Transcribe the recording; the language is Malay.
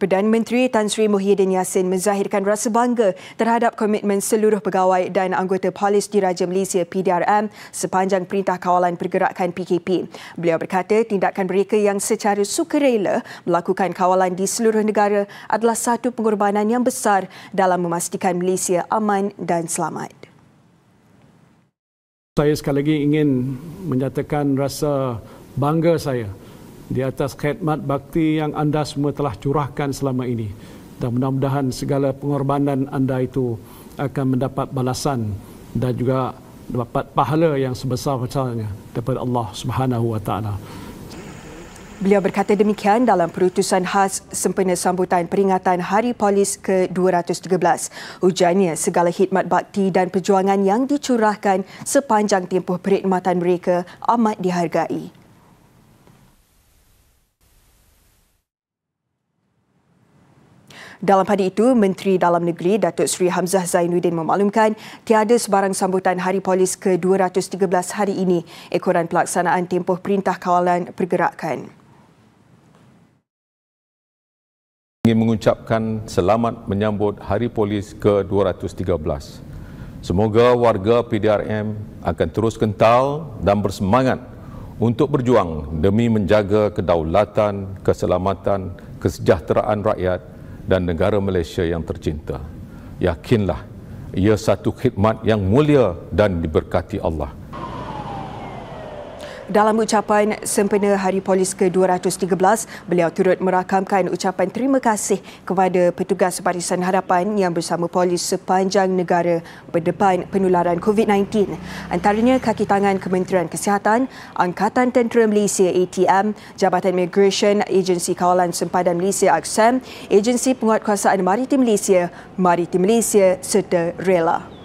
Perdana Menteri Tan Sri Muhyiddin Yassin menzahirkan rasa bangga terhadap komitmen seluruh pegawai dan anggota polis diraja Malaysia PDRM sepanjang Perintah Kawalan Pergerakan PKP. Beliau berkata tindakan mereka yang secara sukarela melakukan kawalan di seluruh negara adalah satu pengorbanan yang besar dalam memastikan Malaysia aman dan selamat. Saya sekali lagi ingin menyatakan rasa bangga saya di atas khidmat bakti yang anda semua telah curahkan selama ini. Dan mudah-mudahan segala pengorbanan anda itu akan mendapat balasan dan juga dapat pahala yang sebesar-besarnya daripada Allah Subhanahu Wa Taala. Beliau berkata demikian dalam perutusan khas sempena sambutan peringatan Hari Polis ke-213. Hujannya segala khidmat bakti dan perjuangan yang dicurahkan sepanjang tempoh perkhidmatan mereka amat dihargai. Dalam hari itu, Menteri Dalam Negeri Datuk Seri Hamzah Zainuddin memaklumkan tiada sebarang sambutan Hari Polis ke-213 hari ini ekoran pelaksanaan tempoh Perintah Kawalan Pergerakan. ingin mengucapkan selamat menyambut Hari Polis ke-213. Semoga warga PDRM akan terus kental dan bersemangat untuk berjuang demi menjaga kedaulatan, keselamatan, kesejahteraan rakyat dan negara Malaysia yang tercinta. Yakinlah, ia satu khidmat yang mulia dan diberkati Allah. Dalam ucapan sempena Hari Polis ke-213, beliau turut merakamkan ucapan terima kasih kepada petugas Barisan Harapan yang bersama polis sepanjang negara berdepan penularan COVID-19. Antaranya kaki tangan Kementerian Kesihatan, Angkatan Tentera Malaysia ATM, Jabatan Migration, Agensi Kawalan Sempadan Malaysia AXM, Agensi Penguatkuasaan Maritim Malaysia, Maritim Malaysia serta RELA.